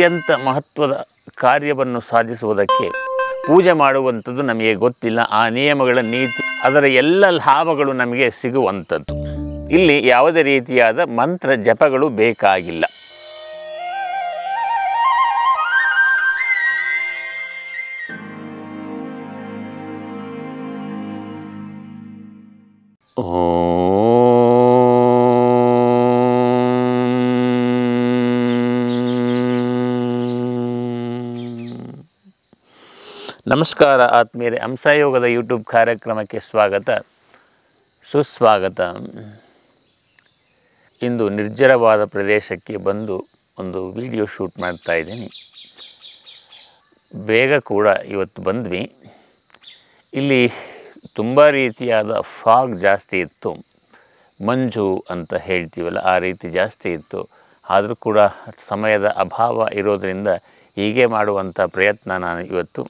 ಅತ್ಯಂತ ಮಹತ್ವದ ಕಾರ್ಯವನ್ನು ಸಾಧಿಸುವುದಕ್ಕೆ ಪೂಜೆ ಮಾಡುವಂಥದ್ದು ನಮಗೆ ಗೊತ್ತಿಲ್ಲ ಆ ನಿಯಮಗಳ ನೀತಿ ಅದರ ಎಲ್ಲ ಲಾಭಗಳು ನಮಗೆ ಸಿಗುವಂಥದ್ದು ಇಲ್ಲಿ ಯಾವುದೇ ರೀತಿಯಾದ ಮಂತ್ರ ಜಪಗಳು ಬೇಕಾಗಿಲ್ಲ ನಮಸ್ಕಾರ ಆತ್ಮೀಯರೇ ಹಂಸಯೋಗದ ಯೂಟ್ಯೂಬ್ ಕಾರ್ಯಕ್ರಮಕ್ಕೆ ಸ್ವಾಗತ ಸುಸ್ವಾಗತ ಇಂದು ನಿರ್ಜರವಾದ ಪ್ರದೇಶಕ್ಕೆ ಬಂದು ಒಂದು ವಿಡಿಯೋ ಶೂಟ್ ಮಾಡ್ತಾ ಇದ್ದೀನಿ ಬೇಗ ಕೂಡ ಇವತ್ತು ಬಂದ್ವಿ ಇಲ್ಲಿ ತುಂಬ ರೀತಿಯಾದ ಫಾಗ್ ಜಾಸ್ತಿ ಇತ್ತು ಮಂಜು ಅಂತ ಹೇಳ್ತೀವಲ್ಲ ಆ ರೀತಿ ಜಾಸ್ತಿ ಇತ್ತು ಆದರೂ ಕೂಡ ಸಮಯದ ಅಭಾವ ಇರೋದರಿಂದ ಹೀಗೆ ಮಾಡುವಂಥ ಪ್ರಯತ್ನ ನಾನು ಇವತ್ತು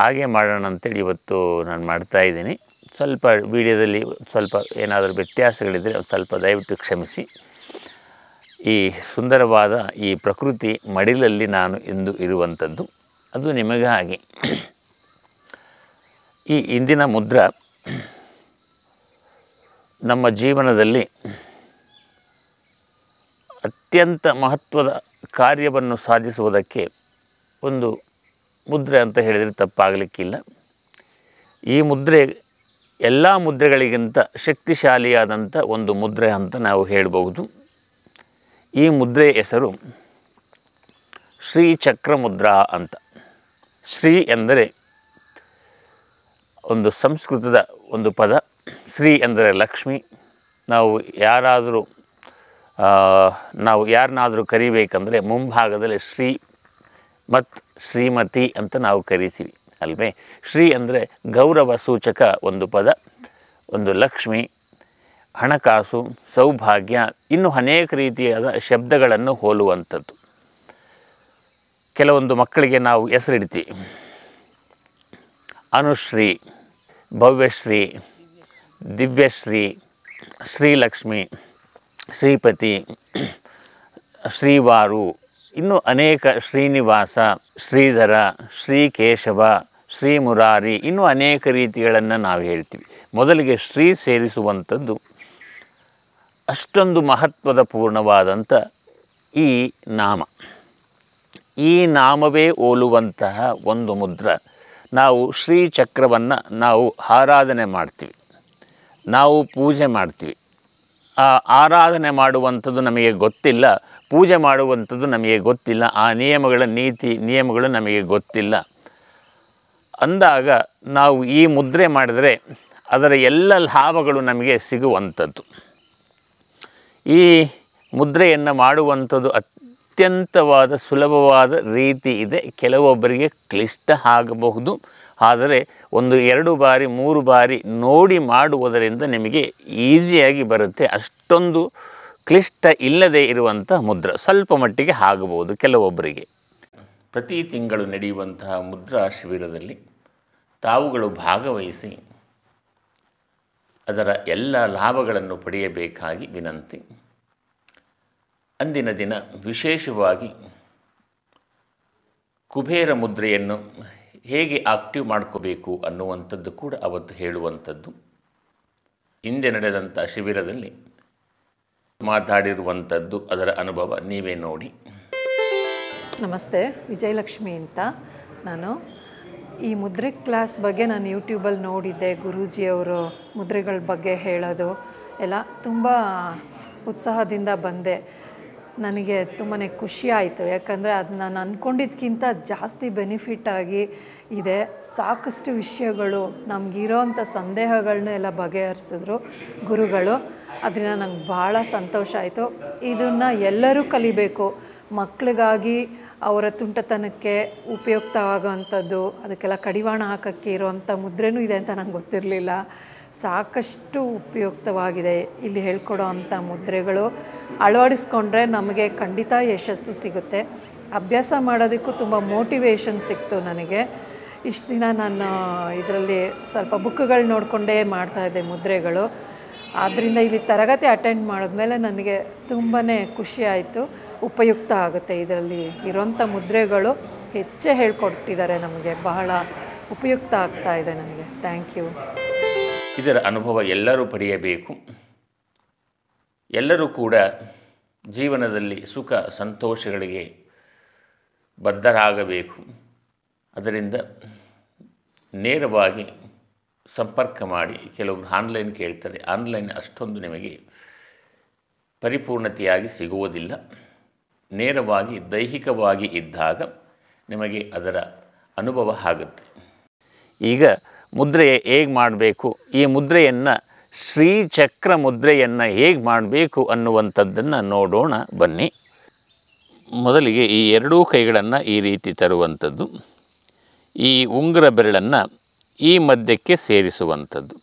ಹಾಗೆ ಮಾಡೋಣ ಅಂತೇಳಿ ಇವತ್ತು ನಾನು ಮಾಡ್ತಾಯಿದ್ದೀನಿ ಸ್ವಲ್ಪ ವಿಡಿಯೋದಲ್ಲಿ ಸ್ವಲ್ಪ ಏನಾದರೂ ವ್ಯತ್ಯಾಸಗಳಿದ್ದರೆ ಸ್ವಲ್ಪ ದಯವಿಟ್ಟು ಕ್ಷಮಿಸಿ ಈ ಸುಂದರವಾದ ಈ ಪ್ರಕೃತಿ ಮಡಿಲಲ್ಲಿ ನಾನು ಇಂದು ಇರುವಂಥದ್ದು ಅದು ನಿಮಗೆ ಹಾಗೆ ಈ ಇಂದಿನ ಮುದ್ರ ನಮ್ಮ ಜೀವನದಲ್ಲಿ ಅತ್ಯಂತ ಮಹತ್ವದ ಕಾರ್ಯವನ್ನು ಸಾಧಿಸುವುದಕ್ಕೆ ಒಂದು ಮುದ್ರೆ ಅಂತ ಹೇಳಿದರೆ ತಪ್ಪಾಗಲಿಕ್ಕಿಲ್ಲ ಈ ಮುದ್ರೆ ಎಲ್ಲ ಮುದ್ರೆಗಳಿಗಿಂತ ಶಕ್ತಿಶಾಲಿಯಾದಂಥ ಒಂದು ಮುದ್ರೆ ಅಂತ ನಾವು ಹೇಳಬಹುದು ಈ ಮುದ್ರೆ ಹೆಸರು ಶ್ರೀ ಮುದ್ರಾ ಅಂತ ಶ್ರೀ ಎಂದರೆ ಒಂದು ಸಂಸ್ಕೃತದ ಒಂದು ಪದ ಶ್ರೀ ಎಂದರೆ ಲಕ್ಷ್ಮಿ ನಾವು ಯಾರಾದರೂ ನಾವು ಯಾರನ್ನಾದರೂ ಕರಿಬೇಕಂದರೆ ಮುಂಭಾಗದಲ್ಲಿ ಶ್ರೀ ಮತ್ತು ಶ್ರೀಮತಿ ಅಂತ ನಾವು ಕರಿತೀವಿ ಅಲ್ವೇ ಶ್ರೀ ಅಂದರೆ ಗೌರವ ಸೂಚಕ ಒಂದು ಪದ ಒಂದು ಲಕ್ಷ್ಮಿ ಹಣಕಾಸು ಸೌಭಾಗ್ಯ ಇನ್ನು ಅನೇಕ ರೀತಿಯಾದ ಶಬ್ದಗಳನ್ನು ಹೋಲುವಂಥದ್ದು ಕೆಲವೊಂದು ಮಕ್ಕಳಿಗೆ ನಾವು ಹೆಸರಿಡ್ತೀವಿ ಅನುಶ್ರೀ ಭವ್ಯಶ್ರೀ ದಿವ್ಯಶ್ರೀ ಶ್ರೀಲಕ್ಷ್ಮಿ ಶ್ರೀಪತಿ ಶ್ರೀವಾರು ಇನ್ನು ಅನೇಕ ಶ್ರೀನಿವಾಸ ಶ್ರೀಧರ ಶ್ರೀ ಕೇಶವ ಶ್ರೀ ಮುರಾರಿ ಇನ್ನೂ ಅನೇಕ ರೀತಿಗಳನ್ನು ನಾವು ಹೇಳ್ತೀವಿ ಮೊದಲಿಗೆ ಶ್ರೀ ಸೇರಿಸುವಂಥದ್ದು ಅಷ್ಟೊಂದು ಮಹತ್ವದ ಪೂರ್ಣವಾದಂಥ ಈ ನಾಮ ಈ ನಾಮವೇ ಓಲುವಂತಹ ಒಂದು ಮುದ್ರ ನಾವು ಶ್ರೀಚಕ್ರವನ್ನು ನಾವು ಆರಾಧನೆ ಮಾಡ್ತೀವಿ ನಾವು ಪೂಜೆ ಮಾಡ್ತೀವಿ ಆರಾಧನೆ ಮಾಡುವಂಥದ್ದು ನಮಗೆ ಗೊತ್ತಿಲ್ಲ ಪೂಜೆ ಮಾಡುವಂಥದ್ದು ನಮಗೆ ಗೊತ್ತಿಲ್ಲ ಆ ನಿಯಮಗಳ ನೀತಿ ನಿಯಮಗಳು ನಮಗೆ ಗೊತ್ತಿಲ್ಲ ಅಂದಾಗ ನಾವು ಈ ಮುದ್ರೆ ಮಾಡಿದರೆ ಅದರ ಎಲ್ಲ ಲಾಭಗಳು ನಮಗೆ ಸಿಗುವಂಥದ್ದು ಈ ಮುದ್ರೆಯನ್ನು ಮಾಡುವಂಥದ್ದು ಅತ್ ಅತ್ಯಂತವಾದ ಸುಲಭವಾದ ರೀತಿ ಇದೆ ಕೆಲವೊಬ್ಬರಿಗೆ ಕ್ಲಿಷ್ಟ ಆಗಬಹುದು ಆದರೆ ಒಂದು ಎರಡು ಬಾರಿ ಮೂರು ಬಾರಿ ನೋಡಿ ಮಾಡುವುದರಿಂದ ನಿಮಗೆ ಈಸಿಯಾಗಿ ಬರುತ್ತೆ ಅಷ್ಟೊಂದು ಕ್ಲಿಷ್ಟ ಇಲ್ಲದೆ ಇರುವಂತಹ ಮುದ್ರ ಸ್ವಲ್ಪ ಮಟ್ಟಿಗೆ ಆಗಬಹುದು ಕೆಲವೊಬ್ಬರಿಗೆ ಪ್ರತಿ ತಿಂಗಳು ನಡೆಯುವಂತಹ ಮುದ್ರಾ ಶಿಬಿರದಲ್ಲಿ ತಾವುಗಳು ಭಾಗವಹಿಸಿ ಅದರ ಎಲ್ಲ ಲಾಭಗಳನ್ನು ಪಡೆಯಬೇಕಾಗಿ ವಿನಂತಿ ಅಂದಿನ ದಿನ ವಿಶೇಷವಾಗಿ ಕುಬೇರ ಮುದ್ರೆಯನ್ನು ಹೇಗೆ ಆಕ್ಟಿವ್ ಮಾಡ್ಕೋಬೇಕು ಅನ್ನುವಂಥದ್ದು ಕೂಡ ಅವತ್ತು ಹೇಳುವಂಥದ್ದು ಹಿಂದೆ ನಡೆದಂಥ ಶಿಬಿರದಲ್ಲಿ ಮಾತಾಡಿರುವಂಥದ್ದು ಅದರ ಅನುಭವ ನೀವೇ ನೋಡಿ ನಮಸ್ತೆ ವಿಜಯಲಕ್ಷ್ಮಿ ಅಂತ ನಾನು ಈ ಮುದ್ರೆ ಕ್ಲಾಸ್ ಬಗ್ಗೆ ನಾನು ಯೂಟ್ಯೂಬಲ್ಲಿ ನೋಡಿದ್ದೆ ಗುರೂಜಿಯವರು ಮುದ್ರೆಗಳ ಬಗ್ಗೆ ಹೇಳೋದು ಎಲ್ಲ ತುಂಬ ಉತ್ಸಾಹದಿಂದ ಬಂದೆ ನನಗೆ ತುಂಬಾ ಖುಷಿ ಆಯಿತು ಯಾಕಂದರೆ ಅದು ನಾನು ಅಂದ್ಕೊಂಡಿದ್ದಕ್ಕಿಂತ ಜಾಸ್ತಿ ಬೆನಿಫಿಟ್ ಆಗಿ ಇದೆ ಸಾಕಷ್ಟು ವಿಷಯಗಳು ನಮಗಿರೋ ಅಂಥ ಸಂದೇಹಗಳನ್ನ ಎಲ್ಲ ಬಗೆಹರಿಸಿದ್ರು ಗುರುಗಳು ಅದರಿಂದ ನಂಗೆ ಭಾಳ ಸಂತೋಷ ಆಯಿತು ಇದನ್ನು ಎಲ್ಲರೂ ಕಲಿಬೇಕು ಮಕ್ಕಳಿಗಾಗಿ ಅವರ ತುಂಟತನಕ್ಕೆ ಉಪಯುಕ್ತವಾಗುವಂಥದ್ದು ಅದಕ್ಕೆಲ್ಲ ಕಡಿವಾಣ ಹಾಕೋಕ್ಕೆ ಇರೋವಂಥ ಮುದ್ರೆನೂ ಇದೆ ಅಂತ ನಂಗೆ ಗೊತ್ತಿರಲಿಲ್ಲ ಸಾಕಷ್ಟು ಉಪಯುಕ್ತವಾಗಿದೆ ಇಲ್ಲಿ ಹೇಳ್ಕೊಡೋ ಅಂಥ ಮುದ್ರೆಗಳು ಅಳವಡಿಸ್ಕೊಂಡ್ರೆ ನಮಗೆ ಖಂಡಿತ ಯಶಸ್ಸು ಸಿಗುತ್ತೆ ಅಭ್ಯಾಸ ಮಾಡೋದಕ್ಕೂ ತುಂಬ ಮೋಟಿವೇಶನ್ ಸಿಕ್ತು ನನಗೆ ಇಷ್ಟು ದಿನ ನಾನು ಇದರಲ್ಲಿ ಸ್ವಲ್ಪ ಬುಕ್ಗಳು ನೋಡಿಕೊಂಡೇ ಮಾಡ್ತಾಯಿದ್ದೆ ಮುದ್ರೆಗಳು ಆದ್ದರಿಂದ ಇಲ್ಲಿ ತರಗತಿ ಅಟೆಂಡ್ ಮಾಡಿದ್ಮೇಲೆ ನನಗೆ ತುಂಬಾ ಖುಷಿ ಆಯಿತು ಉಪಯುಕ್ತ ಆಗುತ್ತೆ ಇದರಲ್ಲಿ ಇರೋಂಥ ಮುದ್ರೆಗಳು ಹೆಚ್ಚೇ ಹೇಳ್ಕೊಟ್ಟಿದ್ದಾರೆ ನಮಗೆ ಬಹಳ ಉಪಯುಕ್ತ ಆಗ್ತಾ ಇದೆ ನನಗೆ ಥ್ಯಾಂಕ್ ಯು ಇದರ ಅನುಭವ ಎಲ್ಲರೂ ಪಡೆಯಬೇಕು ಎಲ್ಲರೂ ಕೂಡ ಜೀವನದಲ್ಲಿ ಸುಖ ಸಂತೋಷಗಳಿಗೆ ಬದ್ಧರಾಗಬೇಕು ಅದರಿಂದ ನೇರವಾಗಿ ಸಂಪರ್ಕ ಮಾಡಿ ಕೆಲವರು ಆನ್ಲೈನ್ ಕೇಳ್ತಾರೆ ಆನ್ಲೈನ್ ಅಷ್ಟೊಂದು ನಿಮಗೆ ಪರಿಪೂರ್ಣತೆಯಾಗಿ ಸಿಗುವುದಿಲ್ಲ ನೇರವಾಗಿ ದೈಹಿಕವಾಗಿ ಇದ್ದಾಗ ನಿಮಗೆ ಅದರ ಅನುಭವ ಆಗುತ್ತೆ ಈಗ ಮುದ್ರೆ ಹೇಗೆ ಮಾಡಬೇಕು ಈ ಮುದ್ರೆಯನ್ನು ಶ್ರೀಚಕ್ರ ಮುದ್ರೆಯನ್ನು ಹೇಗೆ ಮಾಡಬೇಕು ಅನ್ನುವಂಥದ್ದನ್ನು ನೋಡೋಣ ಬನ್ನಿ ಮೊದಲಿಗೆ ಈ ಎರಡೂ ಕೈಗಳನ್ನು ಈ ರೀತಿ ತರುವಂಥದ್ದು ಈ ಉಂಗುರ ಬೆರಳನ್ನು ಈ ಮಧ್ಯಕ್ಕೆ ಸೇರಿಸುವಂಥದ್ದು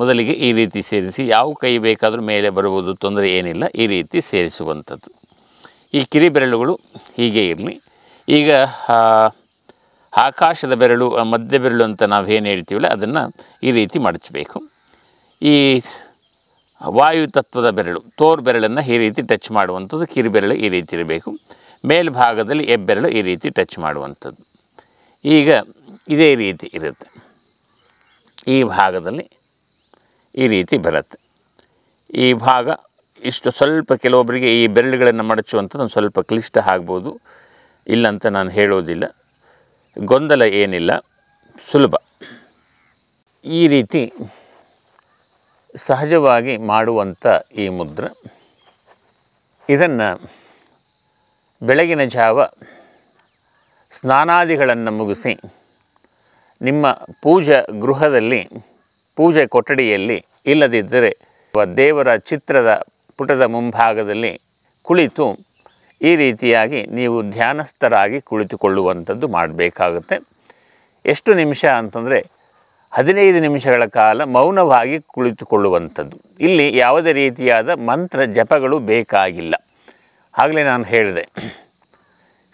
ಮೊದಲಿಗೆ ಈ ರೀತಿ ಸೇರಿಸಿ ಯಾವ ಕೈ ಬೇಕಾದರೂ ಮೇಲೆ ಬರುವುದು ತೊಂದರೆ ಏನಿಲ್ಲ ಈ ರೀತಿ ಸೇರಿಸುವಂಥದ್ದು ಈ ಕಿರಿ ಬೆರಳುಗಳು ಹೀಗೆ ಇರಲಿ ಈಗ ಆಕಾಶದ ಬೆರಳು ಮಧ್ಯ ಬೆರಳು ಅಂತ ನಾವು ಏನು ಹೇಳ್ತೀವಲ್ಲ ಅದನ್ನು ಈ ರೀತಿ ಮಡಚಬೇಕು ಈ ವಾಯು ತತ್ವದ ಬೆರಳು ತೋರ್ ಬೆರಳನ್ನು ಈ ರೀತಿ ಟಚ್ ಮಾಡುವಂಥದ್ದು ಬೆರಳು ಈ ರೀತಿ ಇರಬೇಕು ಮೇಲ್ಭಾಗದಲ್ಲಿ ಎಬ್ಬೆರಳು ಈ ರೀತಿ ಟಚ್ ಮಾಡುವಂಥದ್ದು ಈಗ ಇದೇ ರೀತಿ ಇರುತ್ತೆ ಈ ಭಾಗದಲ್ಲಿ ಈ ರೀತಿ ಬರುತ್ತೆ ಈ ಭಾಗ ಇಷ್ಟು ಸ್ವಲ್ಪ ಕೆಲವೊಬ್ಬರಿಗೆ ಈ ಬೆರಳುಗಳನ್ನು ಮಡಚುವಂಥದ್ದು ಸ್ವಲ್ಪ ಕ್ಲಿಷ್ಟ ಆಗ್ಬೋದು ಇಲ್ಲಂತ ನಾನು ಹೇಳೋದಿಲ್ಲ ಗೊಂದಲ ಏನಿಲ್ಲ ಸುಲಭ ಈ ರೀತಿ ಸಹಜವಾಗಿ ಮಾಡುವಂಥ ಈ ಮುದ್ರ ಇದನ್ನು ಬೆಳಗಿನ ಜಾವ ಸ್ನಾನಾದಿಗಳನ್ನು ಮುಗಿಸಿ ನಿಮ್ಮ ಪೂಜಾ ಗೃಹದಲ್ಲಿ ಪೂಜೆ ಕೊಠಡಿಯಲ್ಲಿ ಇಲ್ಲದಿದ್ದರೆ ದೇವರ ಚಿತ್ರದ ಪುಟದ ಮುಂಭಾಗದಲ್ಲಿ ಕುಳಿತು ಈ ರೀತಿಯಾಗಿ ನೀವು ಧ್ಯಾನಸ್ಥರಾಗಿ ಕುಳಿತುಕೊಳ್ಳುವಂಥದ್ದು ಮಾಡಬೇಕಾಗುತ್ತೆ ಎಷ್ಟು ನಿಮಿಷ ಅಂತಂದರೆ ಹದಿನೈದು ನಿಮಿಷಗಳ ಕಾಲ ಮೌನವಾಗಿ ಕುಳಿತುಕೊಳ್ಳುವಂಥದ್ದು ಇಲ್ಲಿ ಯಾವುದೇ ರೀತಿಯಾದ ಮಂತ್ರ ಜಪಗಳು ಬೇಕಾಗಿಲ್ಲ ಆಗಲೇ ನಾನು ಹೇಳಿದೆ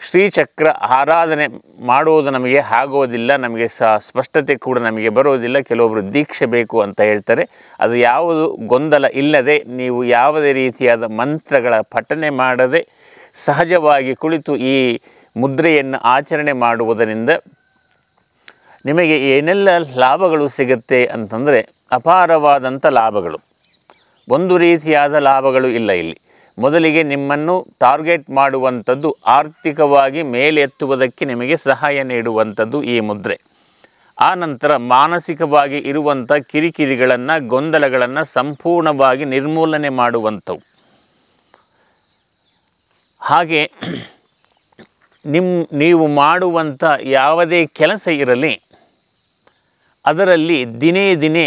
ಶ್ರೀಚಕ್ರ ಆರಾಧನೆ ಮಾಡುವುದು ನಮಗೆ ಆಗೋದಿಲ್ಲ ನಮಗೆ ಸಹ ಸ್ಪಷ್ಟತೆ ಕೂಡ ನಮಗೆ ಬರೋದಿಲ್ಲ ಕೆಲವೊಬ್ಬರು ದೀಕ್ಷೆ ಬೇಕು ಅಂತ ಹೇಳ್ತಾರೆ ಅದು ಯಾವುದು ಗೊಂದಲ ಇಲ್ಲದೆ ನೀವು ಯಾವುದೇ ರೀತಿಯಾದ ಮಂತ್ರಗಳ ಪಠನೆ ಮಾಡದೆ ಸಹಜವಾಗಿ ಕುಳಿತು ಈ ಮುದ್ರೆಯನ್ನು ಆಚರಣೆ ಮಾಡುವುದರಿಂದ ನಿಮಗೆ ಏನೆಲ್ಲ ಲಾಭಗಳು ಸಿಗುತ್ತೆ ಅಂತಂದರೆ ಅಪಾರವಾದಂಥ ಲಾಭಗಳು ಒಂದು ರೀತಿಯಾದ ಲಾಭಗಳು ಇಲ್ಲ ಇಲ್ಲಿ ಮೊದಲಿಗೆ ನಿಮ್ಮನ್ನು ಟಾರ್ಗೆಟ್ ಮಾಡುವಂಥದ್ದು ಆರ್ಥಿಕವಾಗಿ ಮೇಲೆತ್ತುವುದಕ್ಕೆ ನಿಮಗೆ ಸಹಾಯ ನೀಡುವಂಥದ್ದು ಈ ಮುದ್ರೆ ಆ ನಂತರ ಮಾನಸಿಕವಾಗಿ ಇರುವಂಥ ಕಿರಿಕಿರಿಗಳನ್ನು ಗೊಂದಲಗಳನ್ನು ಸಂಪೂರ್ಣವಾಗಿ ನಿರ್ಮೂಲನೆ ಮಾಡುವಂಥವು ಹಾಗೆ ನಿಮ್ಮ ನೀವು ಮಾಡುವಂಥ ಯಾವುದೇ ಕೆಲಸ ಇರಲಿ ಅದರಲ್ಲಿ ದಿನೇ ದಿನೇ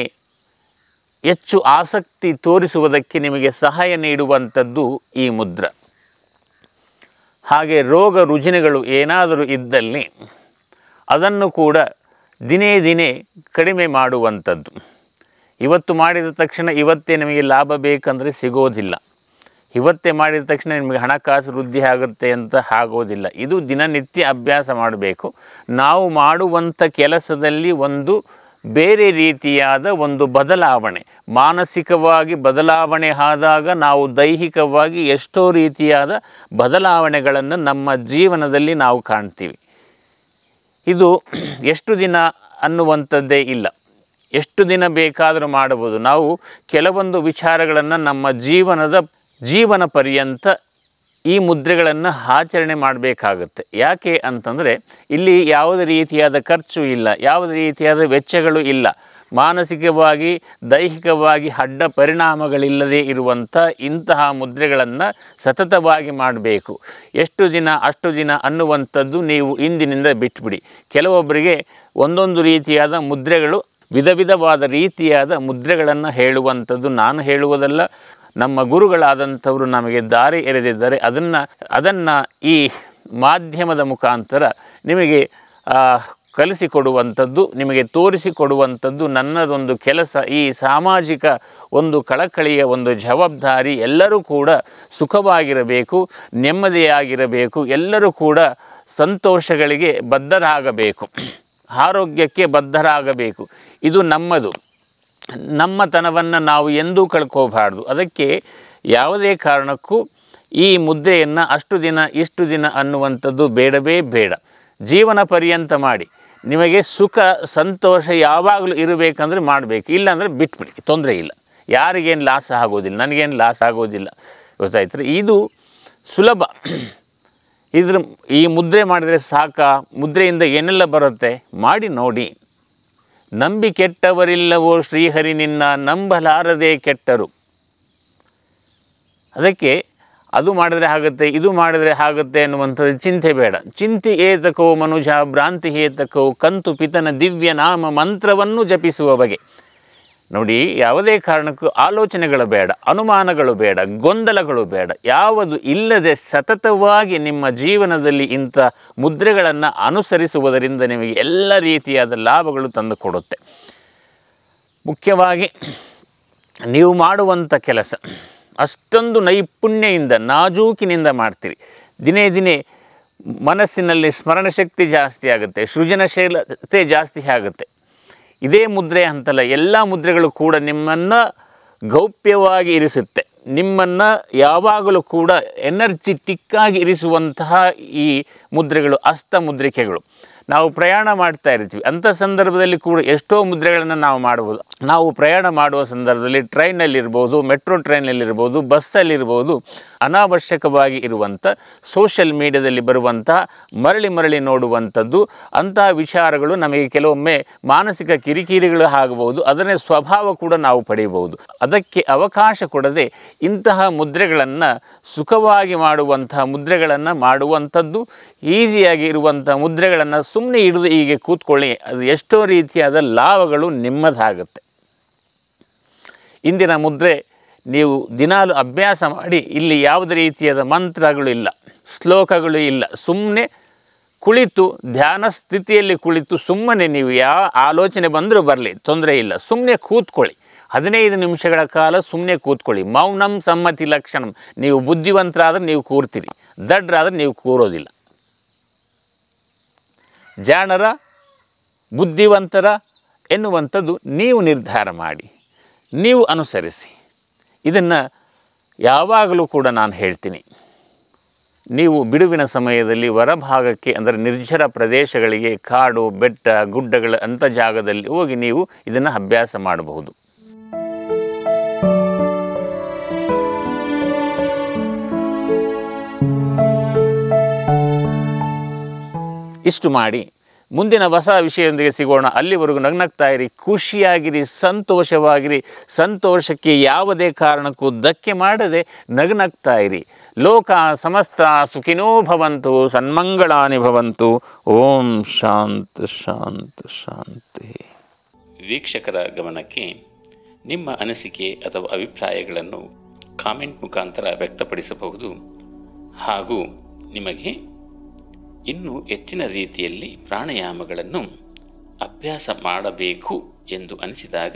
ಹೆಚ್ಚು ಆಸಕ್ತಿ ತೋರಿಸುವುದಕ್ಕೆ ನಿಮಗೆ ಸಹಾಯ ನೀಡುವಂಥದ್ದು ಈ ಮುದ್ರ ಹಾಗೆ ರೋಗ ರುಜಿನಗಳು ಏನಾದರೂ ಇದ್ದಲ್ಲಿ ಅದನ್ನು ಕೂಡ ದಿನೇ ದಿನೇ ಕಡಿಮೆ ಮಾಡುವಂಥದ್ದು ಇವತ್ತು ಮಾಡಿದ ತಕ್ಷಣ ಇವತ್ತೇ ನಿಮಗೆ ಲಾಭ ಬೇಕಂದರೆ ಸಿಗೋದಿಲ್ಲ ಇವತ್ತೇ ಮಾಡಿದ ತಕ್ಷಣ ನಿಮಗೆ ಹಣಕಾಸು ವೃದ್ಧಿ ಆಗುತ್ತೆ ಅಂತ ಆಗೋದಿಲ್ಲ ಇದು ದಿನನಿತ್ಯ ಅಭ್ಯಾಸ ಮಾಡಬೇಕು ನಾವು ಮಾಡುವಂಥ ಕೆಲಸದಲ್ಲಿ ಒಂದು ಬೇರೆ ರೀತಿಯಾದ ಒಂದು ಬದಲಾವಣೆ ಮಾನಸಿಕವಾಗಿ ಬದಲಾವಣೆ ಆದಾಗ ನಾವು ದೈಹಿಕವಾಗಿ ಎಷ್ಟೋ ರೀತಿಯಾದ ಬದಲಾವಣೆಗಳನ್ನು ನಮ್ಮ ಜೀವನದಲ್ಲಿ ನಾವು ಕಾಣ್ತೀವಿ ಇದು ಎಷ್ಟು ದಿನ ಅನ್ನುವಂಥದ್ದೇ ಇಲ್ಲ ಎಷ್ಟು ದಿನ ಬೇಕಾದರೂ ಮಾಡಬಹುದು ನಾವು ಕೆಲವೊಂದು ವಿಚಾರಗಳನ್ನು ನಮ್ಮ ಜೀವನದ ಜೀವನ ಪರ್ಯಂತ ಈ ಮುದ್ರೆಗಳನ್ನು ಆಚರಣೆ ಮಾಡಬೇಕಾಗುತ್ತೆ ಯಾಕೆ ಅಂತಂದರೆ ಇಲ್ಲಿ ಯಾವುದೇ ರೀತಿಯಾದ ಖರ್ಚು ಇಲ್ಲ ಯಾವುದೇ ರೀತಿಯಾದ ವೆಚ್ಚಗಳು ಇಲ್ಲ ಮಾನಸಿಕವಾಗಿ ದೈಹಿಕವಾಗಿ ಅಡ್ಡ ಪರಿಣಾಮಗಳಿಲ್ಲದೆ ಇರುವಂಥ ಇಂತಹ ಮುದ್ರೆಗಳನ್ನು ಸತತವಾಗಿ ಮಾಡಬೇಕು ಎಷ್ಟು ದಿನ ಅಷ್ಟು ದಿನ ಅನ್ನುವಂಥದ್ದು ನೀವು ಇಂದಿನಿಂದ ಬಿಟ್ಬಿಡಿ ಕೆಲವೊಬ್ಬರಿಗೆ ಒಂದೊಂದು ರೀತಿಯಾದ ಮುದ್ರೆಗಳು ವಿಧ ವಿಧವಾದ ರೀತಿಯಾದ ಮುದ್ರೆಗಳನ್ನು ಹೇಳುವಂಥದ್ದು ನಾನು ಹೇಳುವುದಲ್ಲ ನಮ್ಮ ಗುರುಗಳಾದಂಥವರು ನಮಗೆ ದಾರಿ ಎರೆದಿದ್ದಾರೆ ಅದನ್ನು ಅದನ್ನು ಈ ಮಾಧ್ಯಮದ ಮುಖಾಂತರ ನಿಮಗೆ ಕಲಿಸಿಕೊಡುವಂಥದ್ದು ನಿಮಗೆ ತೋರಿಸಿಕೊಡುವಂಥದ್ದು ನನ್ನದೊಂದು ಕೆಲಸ ಈ ಸಾಮಾಜಿಕ ಒಂದು ಕಳಕಳಿಯ ಒಂದು ಜವಾಬ್ದಾರಿ ಎಲ್ಲರೂ ಕೂಡ ಸುಖವಾಗಿರಬೇಕು ನೆಮ್ಮದಿಯಾಗಿರಬೇಕು ಎಲ್ಲರೂ ಕೂಡ ಸಂತೋಷಗಳಿಗೆ ಬದ್ಧರಾಗಬೇಕು ಆರೋಗ್ಯಕ್ಕೆ ಬದ್ಧರಾಗಬೇಕು ಇದು ನಮ್ಮದು ನಮ್ಮತನವನ್ನು ನಾವು ಎಂದೂ ಕಳ್ಕೋಬಾರ್ದು ಅದಕ್ಕೆ ಯಾವುದೇ ಕಾರಣಕ್ಕೂ ಈ ಮುದ್ರೆಯನ್ನು ಅಷ್ಟು ದಿನ ಇಷ್ಟು ದಿನ ಅನ್ನುವಂಥದ್ದು ಬೇಡವೇ ಬೇಡ ಜೀವನ ಪರ್ಯಂತ ಮಾಡಿ ನಿಮಗೆ ಸುಖ ಸಂತೋಷ ಯಾವಾಗಲೂ ಇರಬೇಕಂದ್ರೆ ಮಾಡಬೇಕು ಇಲ್ಲಾಂದರೆ ಬಿಟ್ಬಿಡಿ ತೊಂದರೆ ಇಲ್ಲ ಯಾರಿಗೇನು ಲಾಸ್ ಆಗೋದಿಲ್ಲ ನನಗೇನು ಲಾಸ್ ಆಗೋದಿಲ್ಲ ಗೊತ್ತಾಯ್ತು ಇದು ಸುಲಭ ಇದ್ರ ಈ ಮುದ್ರೆ ಮಾಡಿದರೆ ಸಾಕ ಮುದ್ರೆಯಿಂದ ಏನೆಲ್ಲ ಬರುತ್ತೆ ಮಾಡಿ ನೋಡಿ ನಂಬಿ ಕೆಟ್ಟವರಿಲ್ಲವೋ ಶ್ರೀಹರಿ ನಿನ್ನ ನಂಬಲಾರದೆ ಕೆಟ್ಟರು ಅದಕ್ಕೆ ಅದು ಮಾಡಿದರೆ ಆಗುತ್ತೆ ಇದು ಮಾಡಿದರೆ ಆಗುತ್ತೆ ಅನ್ನುವಂಥದ್ದು ಚಿಂತೆ ಬೇಡ ಚಿಂತೆ ಏತಕೋ ಮನುಜ ಭ್ರಾಂತಿ ಏತಕೋ ಕಂತು ಪಿತನ ದಿವ್ಯ ನಾಮ ಮಂತ್ರವನ್ನು ಜಪಿಸುವ ಬಗೆ ನೋಡಿ ಯಾವುದೇ ಕಾರಣಕ್ಕೂ ಆಲೋಚನೆಗಳು ಬೇಡ ಅನುಮಾನಗಳು ಬೇಡ ಗೊಂದಲಗಳು ಬೇಡ ಯಾವುದು ಇಲ್ಲದೆ ಸತತವಾಗಿ ನಿಮ್ಮ ಜೀವನದಲ್ಲಿ ಇಂಥ ಮುದ್ರೆಗಳನ್ನು ಅನುಸರಿಸುವುದರಿಂದ ನಿಮಗೆ ಎಲ್ಲ ರೀತಿಯಾದ ಲಾಭಗಳು ತಂದು ಕೊಡುತ್ತೆ ಮುಖ್ಯವಾಗಿ ನೀವು ಮಾಡುವಂಥ ಕೆಲಸ ಅಷ್ಟೊಂದು ನೈಪುಣ್ಯದಿಂದ ನಾಜೂಕಿನಿಂದ ಮಾಡ್ತೀರಿ ದಿನೇ ದಿನೇ ಮನಸ್ಸಿನಲ್ಲಿ ಸ್ಮರಣ ಶಕ್ತಿ ಜಾಸ್ತಿ ಆಗುತ್ತೆ ಸೃಜನಶೀಲತೆ ಜಾಸ್ತಿ ಆಗುತ್ತೆ ಇದೇ ಮುದ್ರೆ ಅಂತಲ್ಲ ಎಲ್ಲ ಮುದ್ರೆಗಳು ಕೂಡ ನಿಮ್ಮನ್ನು ಗೌಪ್ಯವಾಗಿ ಇರಿಸುತ್ತೆ ನಿಮ್ಮನ್ನು ಯಾವಾಗಲೂ ಕೂಡ ಎನರ್ಜಿಟಿಕ್ಕಾಗಿ ಇರಿಸುವಂತಹ ಈ ಮುದ್ರೆಗಳು ಅಸ್ತ ಮುದ್ರಿಕೆಗಳು ನಾವು ಪ್ರಯಾಣ ಮಾಡ್ತಾ ಇರ್ತೀವಿ ಅಂಥ ಸಂದರ್ಭದಲ್ಲಿ ಕೂಡ ಎಷ್ಟೋ ಮುದ್ರೆಗಳನ್ನು ನಾವು ಮಾಡ್ಬೋದು ನಾವು ಪ್ರಯಾಣ ಮಾಡುವ ಸಂದರ್ಭದಲ್ಲಿ ಟ್ರೈನಲ್ಲಿರ್ಬೋದು ಮೆಟ್ರೋ ಟ್ರೈನಲ್ಲಿರ್ಬೋದು ಬಸ್ಸಲ್ಲಿರ್ಬೋದು ಅನಾವಶ್ಯಕವಾಗಿ ಇರುವಂಥ ಸೋಷಿಯಲ್ ಮೀಡ್ಯಾದಲ್ಲಿ ಬರುವಂಥ ಮರಳಿ ಮರಳಿ ನೋಡುವಂಥದ್ದು ಅಂತಹ ವಿಚಾರಗಳು ನಮಗೆ ಕೆಲವೊಮ್ಮೆ ಮಾನಸಿಕ ಕಿರಿಕಿರಿಗಳು ಆಗಬಹುದು ಅದನ್ನೇ ಸ್ವಭಾವ ಕೂಡ ನಾವು ಪಡೆಯಬಹುದು ಅದಕ್ಕೆ ಅವಕಾಶ ಕೊಡದೆ ಇಂತಹ ಮುದ್ರೆಗಳನ್ನು ಸುಖವಾಗಿ ಮಾಡುವಂತಹ ಮುದ್ರೆಗಳನ್ನು ಮಾಡುವಂಥದ್ದು ಈಸಿಯಾಗಿ ಇರುವಂಥ ಮುದ್ರೆಗಳನ್ನು ಸುಮ್ಮನೆ ಹಿಡಿದು ಹೀಗೆ ಕೂತ್ಕೊಳ್ಳಿ ಅದು ಎಷ್ಟೋ ರೀತಿಯಾದ ಲಾಭಗಳು ನಿಮ್ಮದಾಗುತ್ತೆ ಇಂದಿನ ಮುದ್ರೆ ನೀವು ದಿನಾಲು ಅಭ್ಯಾಸ ಮಾಡಿ ಇಲ್ಲಿ ಯಾವುದೇ ರೀತಿಯಾದ ಮಂತ್ರಗಳು ಇಲ್ಲ ಶ್ಲೋಕಗಳು ಇಲ್ಲ ಸುಮ್ಮನೆ ಕುಳಿತು ಧ್ಯಾನ ಸ್ಥಿತಿಯಲ್ಲಿ ಕುಳಿತು ಸುಮ್ಮನೆ ನೀವು ಯಾವ ಆಲೋಚನೆ ಬಂದರೂ ಬರಲಿ ತೊಂದರೆ ಇಲ್ಲ ಸುಮ್ಮನೆ ಕೂತ್ಕೊಳ್ಳಿ ಹದಿನೈದು ನಿಮಿಷಗಳ ಕಾಲ ಸುಮ್ಮನೆ ಕೂತ್ಕೊಳ್ಳಿ ಮೌನಂ ಸಮ್ಮತಿ ಲಕ್ಷಣಂ ನೀವು ಬುದ್ಧಿವಂತರಾದರೆ ನೀವು ಕೂರ್ತೀರಿ ದಡ್ರಾದರೆ ನೀವು ಕೂರೋದಿಲ್ಲ ಜಾಣರ ಬುದ್ಧಿವಂತರ ಎನ್ನುವಂಥದ್ದು ನೀವು ನಿರ್ಧಾರ ಮಾಡಿ ನೀವು ಅನುಸರಿಸಿ ಇದನ್ನು ಯಾವಾಗಲೂ ಕೂಡ ನಾನು ಹೇಳ್ತೀನಿ ನೀವು ಬಿಡುವಿನ ಸಮಯದಲ್ಲಿ ಹೊರಭಾಗಕ್ಕೆ ಅಂದರೆ ನಿರ್ಜರ ಪ್ರದೇಶಗಳಿಗೆ ಕಾಡು ಬೆಟ್ಟ ಗುಡ್ಡಗಳ ಅಂಥ ಜಾಗದಲ್ಲಿ ಹೋಗಿ ನೀವು ಇದನ್ನು ಅಭ್ಯಾಸ ಮಾಡಬಹುದು ಇಷ್ಟು ಮಾಡಿ ಮುಂದಿನ ಹೊಸ ವಿಷಯದೊಂದಿಗೆ ಸಿಗೋಣ ಅಲ್ಲಿವರೆಗೂ ನಗ್ನಗ್ತಾ ಇರಿ ಖುಷಿಯಾಗಿರಿ ಸಂತೋಷವಾಗಿರಿ ಸಂತೋಷಕ್ಕೆ ಯಾವುದೇ ಕಾರಣಕ್ಕೂ ಧಕ್ಕೆ ಮಾಡದೆ ನಗ್ನಗ್ತಾ ಇರಿ ಲೋಕ ಸಮಸ್ತ ಸುಖಿನೋ ಭವಂತು ಸನ್ಮಂಗಳಾನಿ ಭವಂತು ಓಂ ಶಾಂತ ಶಾಂತ ಶಾಂತಿ ವೀಕ್ಷಕರ ಗಮನಕ್ಕೆ ನಿಮ್ಮ ಅನಿಸಿಕೆ ಅಥವಾ ಅಭಿಪ್ರಾಯಗಳನ್ನು ಕಾಮೆಂಟ್ ಮುಖಾಂತರ ವ್ಯಕ್ತಪಡಿಸಬಹುದು ಹಾಗೂ ನಿಮಗೆ ಇನ್ನು ಹೆಚ್ಚಿನ ರೀತಿಯಲ್ಲಿ ಪ್ರಾಣಾಯಾಮಗಳನ್ನು ಅಭ್ಯಾಸ ಮಾಡಬೇಕು ಎಂದು ಅನಿಸಿದಾಗ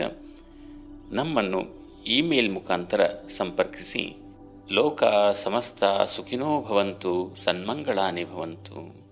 ನಮ್ಮನ್ನು ಇಮೇಲ್ ಮುಖಾಂತರ ಸಂಪರ್ಕಿಸಿ ಲೋಕ ಸಮಸ್ತ ಸುಖಿನೋ ಭವಂತು ಸನ್ಮಂಗಳಾನೇ ಭವಂತು